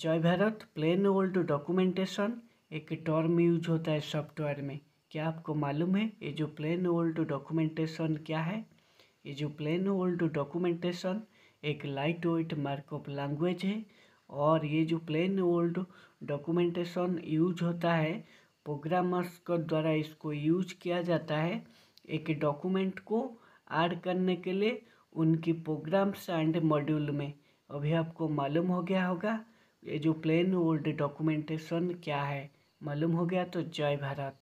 जय Bharat plain old documentation एक term use होता है सॉफ्टवेयर में क्या आपको मालूम है ये जो प्लेन ओल्ड डॉक्यूमेंटेशन क्या है ये जो प्लेन ओल्ड डॉक्यूमेंटेशन एक लाइट वेट मार्कअप लैंग्वेज है और ये जो प्लेन ओल्ड डॉक्यूमेंटेशन यूज होता है प्रोग्रामर्स के द्वारा इसको यूज किया जाता है एक डॉक्यूमेंट को ऐड करने के लिए उनकी प्रोग्राम्स एंड मॉड्यूल में अभी आपको मालूम हो गया होगा ये जो प्लेन ओल्ड डॉक्यूमेंटेशन क्या है मालूम हो गया तो जय भारत